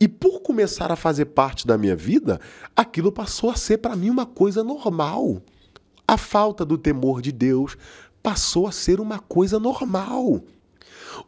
E por começar a fazer parte da minha vida, aquilo passou a ser para mim uma coisa normal. A falta do temor de Deus passou a ser uma coisa normal.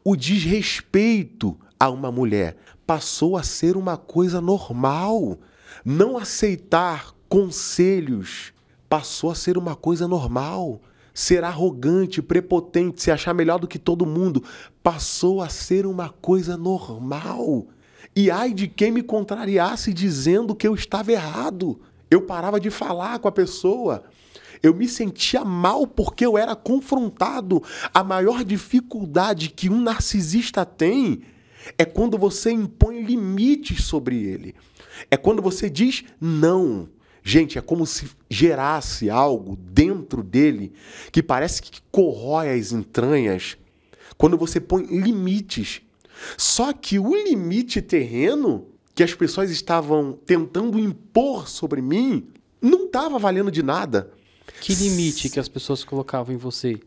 O desrespeito a uma mulher passou a ser uma coisa normal. Não aceitar conselhos passou a ser uma coisa normal. Ser arrogante, prepotente, se achar melhor do que todo mundo passou a ser uma coisa normal. E ai de quem me contrariasse dizendo que eu estava errado. Eu parava de falar com a pessoa. Eu me sentia mal porque eu era confrontado. A maior dificuldade que um narcisista tem é quando você impõe limites sobre ele. É quando você diz não. Gente, é como se gerasse algo dentro dele que parece que corrói as entranhas quando você põe limites. Só que o limite terreno que as pessoas estavam tentando impor sobre mim não estava valendo de nada. Que limite que as pessoas colocavam em você?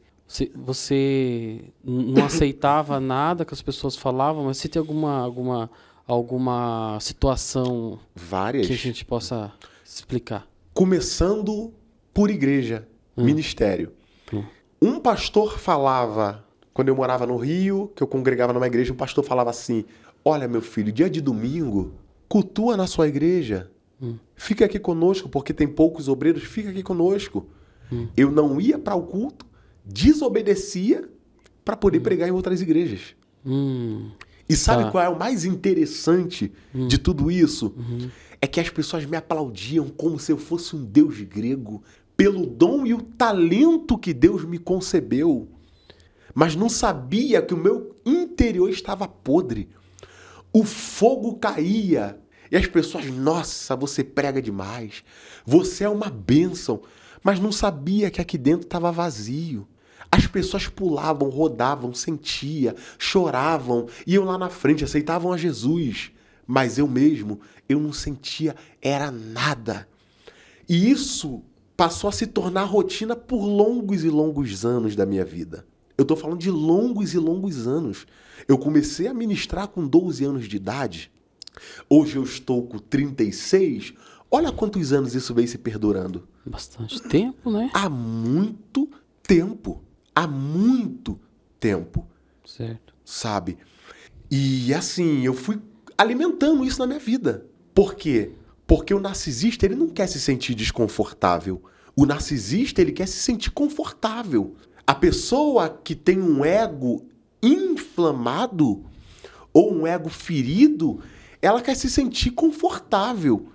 Você, não aceitava nada que as pessoas falavam, mas se tem alguma, alguma, alguma situação Várias. que a gente possa. Explicar. Começando por igreja, hum. ministério. Hum. Um pastor falava, quando eu morava no Rio, que eu congregava numa igreja, um pastor falava assim: Olha, meu filho, dia de domingo, cultua na sua igreja. Hum. Fica aqui conosco, porque tem poucos obreiros, fica aqui conosco. Hum. Eu não ia para o culto, desobedecia para poder hum. pregar em outras igrejas. Hum. E sabe tá. qual é o mais interessante hum. de tudo isso? Uhum é que as pessoas me aplaudiam como se eu fosse um deus grego, pelo dom e o talento que Deus me concebeu. Mas não sabia que o meu interior estava podre. O fogo caía e as pessoas, nossa, você prega demais, você é uma bênção, mas não sabia que aqui dentro estava vazio. As pessoas pulavam, rodavam, sentia, choravam, iam lá na frente, aceitavam a Jesus. Mas eu mesmo, eu não sentia, era nada. E isso passou a se tornar rotina por longos e longos anos da minha vida. Eu estou falando de longos e longos anos. Eu comecei a ministrar com 12 anos de idade. Hoje eu estou com 36. Olha quantos anos isso vem se perdurando. Bastante tempo, né? Há muito tempo. Há muito tempo. Certo. Sabe? E assim, eu fui alimentando isso na minha vida. Por quê? Porque o narcisista, ele não quer se sentir desconfortável. O narcisista, ele quer se sentir confortável. A pessoa que tem um ego inflamado ou um ego ferido, ela quer se sentir confortável.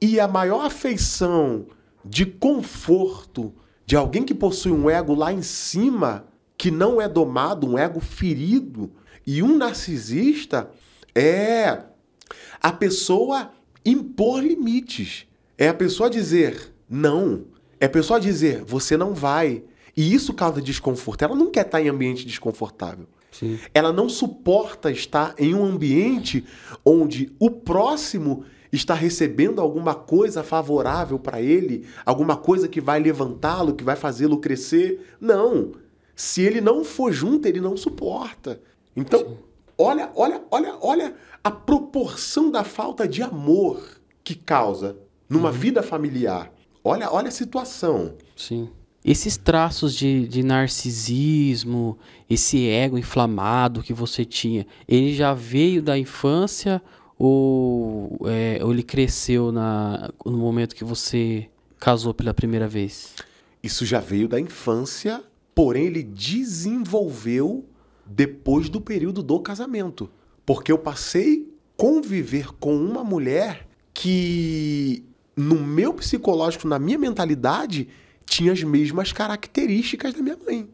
E a maior afeição de conforto de alguém que possui um ego lá em cima, que não é domado, um ego ferido, e um narcisista é a pessoa impor limites. É a pessoa dizer não. É a pessoa dizer você não vai. E isso causa desconforto. Ela não quer estar em ambiente desconfortável. Sim. Ela não suporta estar em um ambiente onde o próximo está recebendo alguma coisa favorável para ele, alguma coisa que vai levantá-lo, que vai fazê-lo crescer. Não. Se ele não for junto, ele não suporta. Então, Sim. Olha, olha, olha, olha a proporção da falta de amor que causa numa uhum. vida familiar. Olha, olha a situação. Sim. Esses traços de, de narcisismo, esse ego inflamado que você tinha, ele já veio da infância ou, é, ou ele cresceu na, no momento que você casou pela primeira vez? Isso já veio da infância, porém ele desenvolveu depois do período do casamento. Porque eu passei conviver com uma mulher que, no meu psicológico, na minha mentalidade, tinha as mesmas características da minha mãe.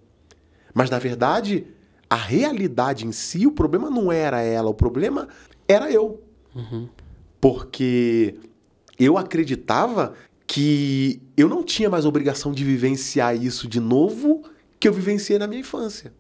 Mas, na verdade, a realidade em si, o problema não era ela, o problema era eu. Uhum. Porque eu acreditava que eu não tinha mais obrigação de vivenciar isso de novo que eu vivenciei na minha infância.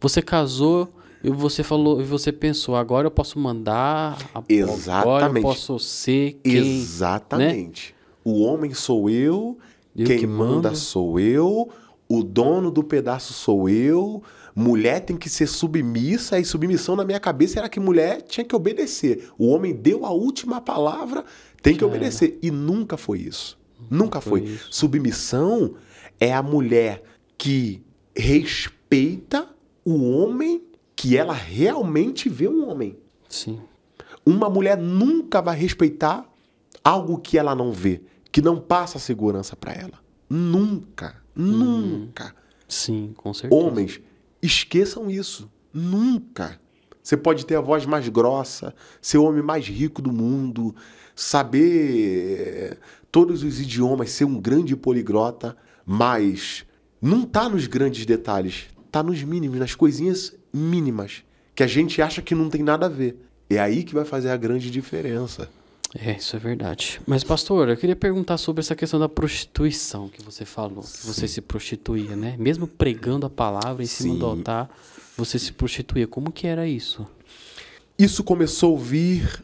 Você casou e você falou e você pensou, agora eu posso mandar, Exatamente. agora eu posso ser quem, né? Exatamente. Né? O homem sou eu, eu quem que manda sou eu, o dono do pedaço sou eu, mulher tem que ser submissa, e submissão na minha cabeça era que mulher tinha que obedecer. O homem deu a última palavra, tem que é. obedecer. E nunca foi isso. Nunca foi. foi. Submissão é a mulher que respeita o homem que ela realmente vê um homem. Sim. Uma mulher nunca vai respeitar algo que ela não vê, que não passa segurança para ela. Nunca, uhum. nunca. Sim, com certeza. Homens, esqueçam isso. Nunca. Você pode ter a voz mais grossa, ser o homem mais rico do mundo, saber eh, todos os idiomas, ser um grande poligrota, mas não está nos grandes detalhes, tá nos mínimos, nas coisinhas mínimas, que a gente acha que não tem nada a ver. É aí que vai fazer a grande diferença. É, isso é verdade. Mas, pastor, eu queria perguntar sobre essa questão da prostituição que você falou, Sim. que você se prostituía, né? Mesmo pregando a palavra em Sim. cima do altar, você se prostituía. Como que era isso? Isso começou a vir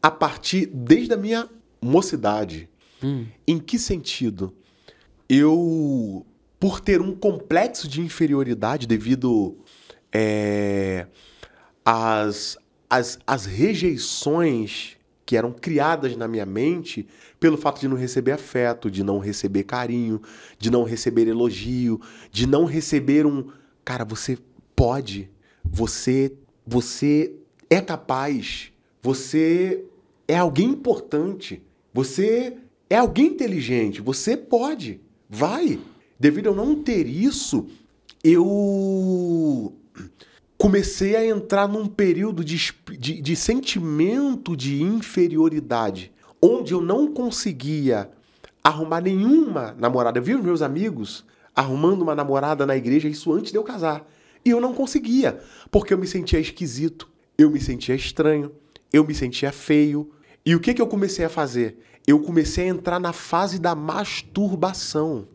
a partir, desde a minha mocidade. Hum. Em que sentido? Eu por ter um complexo de inferioridade devido é, às, às, às rejeições que eram criadas na minha mente pelo fato de não receber afeto, de não receber carinho, de não receber elogio, de não receber um cara, você pode, você você é capaz, você é alguém importante, você é alguém inteligente, você pode, vai. Devido a não ter isso, eu comecei a entrar num período de, de, de sentimento de inferioridade, onde eu não conseguia arrumar nenhuma namorada. Eu vi os meus amigos arrumando uma namorada na igreja, isso antes de eu casar. E eu não conseguia, porque eu me sentia esquisito, eu me sentia estranho, eu me sentia feio. E o que, que eu comecei a fazer? Eu comecei a entrar na fase da masturbação.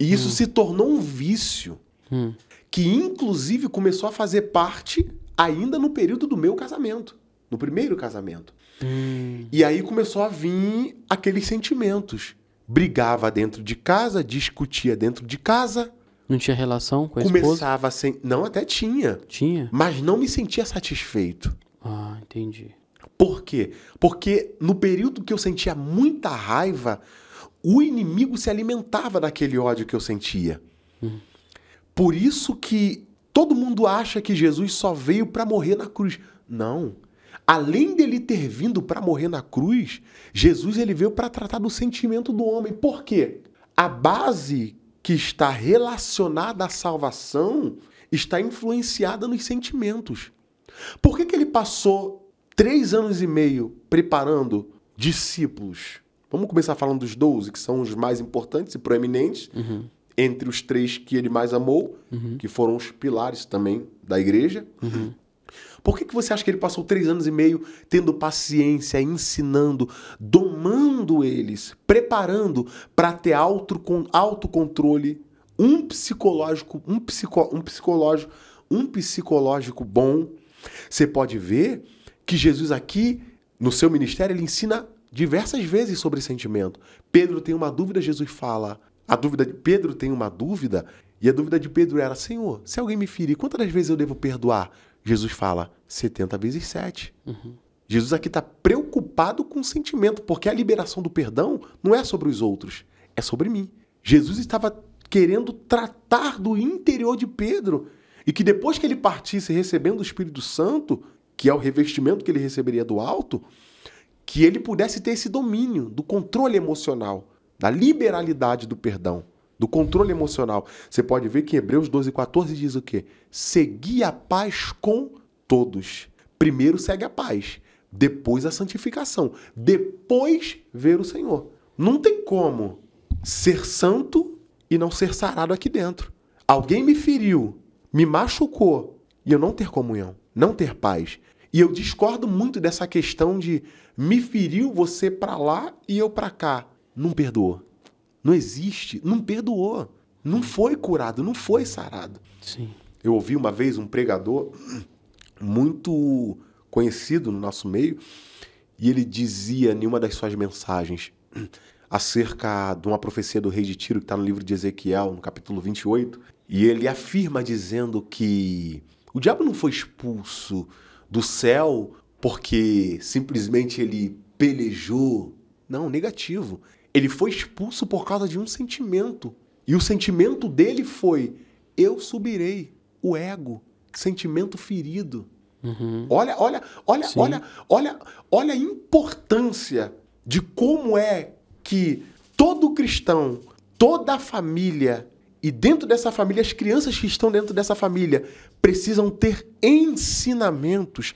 E isso hum. se tornou um vício hum. que, inclusive, começou a fazer parte ainda no período do meu casamento, no primeiro casamento. Hum. E aí começou a vir aqueles sentimentos. Brigava dentro de casa, discutia dentro de casa. Não tinha relação com a Começava sem. Não, até tinha. Tinha. Mas não me sentia satisfeito. Ah, entendi. Por quê? Porque no período que eu sentia muita raiva, o inimigo se alimentava daquele ódio que eu sentia. Uhum. Por isso que todo mundo acha que Jesus só veio para morrer na cruz. Não. Além dele ter vindo para morrer na cruz, Jesus ele veio para tratar do sentimento do homem. Por quê? A base que está relacionada à salvação está influenciada nos sentimentos. Por que, que ele passou três anos e meio preparando discípulos Vamos começar falando dos 12, que são os mais importantes e proeminentes, uhum. entre os três que ele mais amou, uhum. que foram os pilares também da igreja. Uhum. Por que, que você acha que ele passou três anos e meio tendo paciência, ensinando, domando eles, preparando para ter auto, com, autocontrole, um psicológico, um, psico, um psicológico, um psicológico bom? Você pode ver que Jesus aqui, no seu ministério, ele ensina diversas vezes sobre sentimento. Pedro tem uma dúvida, Jesus fala. A dúvida de Pedro tem uma dúvida, e a dúvida de Pedro era: Senhor, se alguém me ferir, quantas vezes eu devo perdoar? Jesus fala: 70 vezes 7. Uhum. Jesus aqui está preocupado com o sentimento, porque a liberação do perdão não é sobre os outros, é sobre mim. Jesus estava querendo tratar do interior de Pedro. E que depois que ele partisse recebendo o Espírito Santo, que é o revestimento que ele receberia do alto, que ele pudesse ter esse domínio do controle emocional, da liberalidade do perdão, do controle emocional. Você pode ver que Hebreus 12, 14 diz o quê? Seguir a paz com todos. Primeiro segue a paz, depois a santificação, depois ver o Senhor. Não tem como ser santo e não ser sarado aqui dentro. Alguém me feriu, me machucou e eu não ter comunhão, não ter paz. E eu discordo muito dessa questão de me feriu você para lá e eu para cá. Não perdoou. Não existe, não perdoou. Não foi curado, não foi sarado. Sim. Eu ouvi uma vez um pregador muito conhecido no nosso meio, e ele dizia em uma das suas mensagens acerca de uma profecia do rei de Tiro que está no livro de Ezequiel, no capítulo 28, e ele afirma dizendo que o diabo não foi expulso do céu porque simplesmente ele pelejou. Não, negativo. Ele foi expulso por causa de um sentimento. E o sentimento dele foi: eu subirei. O ego, sentimento ferido. Uhum. Olha, olha, olha, Sim. olha, olha, olha a importância de como é que todo cristão, toda a família e dentro dessa família, as crianças que estão dentro dessa família precisam ter ensinamentos,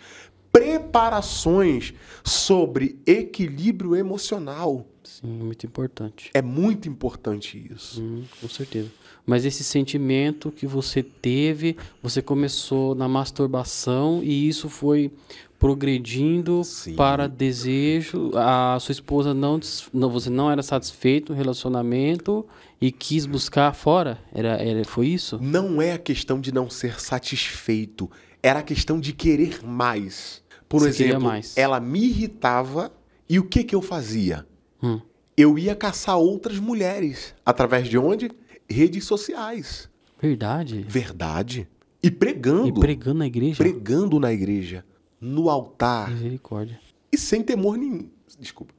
preparações sobre equilíbrio emocional. Sim, muito importante. É muito importante isso. Hum, com certeza. Mas esse sentimento que você teve, você começou na masturbação e isso foi progredindo Sim. para desejo. A sua esposa não, não, você não era satisfeito no relacionamento e quis buscar fora. Era, era foi isso? Não é a questão de não ser satisfeito. Era a questão de querer mais. Por exemplo, ela me irritava e o que, que eu fazia? Hum. Eu ia caçar outras mulheres. Através de onde? Redes sociais. Verdade. Verdade. E pregando. E pregando na igreja. Pregando na igreja. No altar. Misericórdia. E sem temor nenhum. Desculpa.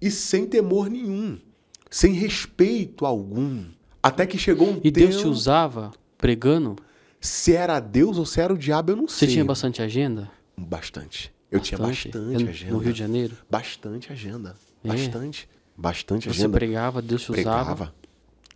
E sem temor nenhum. Sem respeito algum. Até que chegou um e tempo. E Deus te usava pregando? Se era Deus ou se era o diabo, eu não Você sei. Você tinha bastante agenda? Bastante. Eu tinha bastante eu, agenda. No Rio de Janeiro? Bastante agenda. É. Bastante. Bastante Você agenda. Você pregava, Deus te usava? Pregava.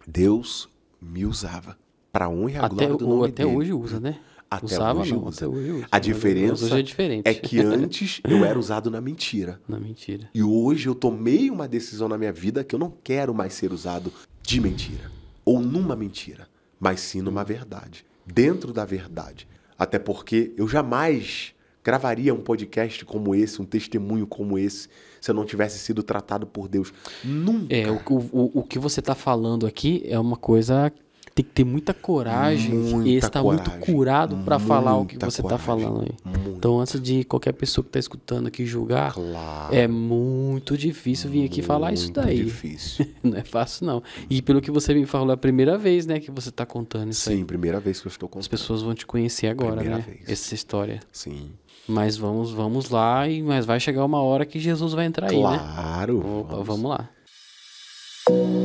Deus me usava. Para honra e a glória do o, Até dele. hoje usa, né? Até usava, hoje não, usa. Até hoje usa. A diferença hoje é, diferente. é que antes eu era usado na mentira. Na mentira. E hoje eu tomei uma decisão na minha vida que eu não quero mais ser usado de mentira. Ou numa mentira. Mas sim numa verdade. Dentro da verdade. Até porque eu jamais gravaria um podcast como esse, um testemunho como esse, se eu não tivesse sido tratado por Deus. Nunca. É, o, o, o que você está falando aqui é uma coisa. Tem que ter muita coragem muita e estar tá coragem, muito curado para falar o que você está falando aí. Então, antes de qualquer pessoa que está escutando aqui julgar, claro, é muito difícil vir aqui falar isso daí. Muito difícil. não é fácil, não. E pelo que você me falou, é a primeira vez né, que você está contando isso Sim, aí. Sim, primeira vez que eu estou contando. As pessoas vão te conhecer agora, primeira né? Vez. Essa história. Sim. Mas vamos, vamos lá, e mas vai chegar uma hora que Jesus vai entrar claro, aí, né? Claro. Vamos. vamos lá.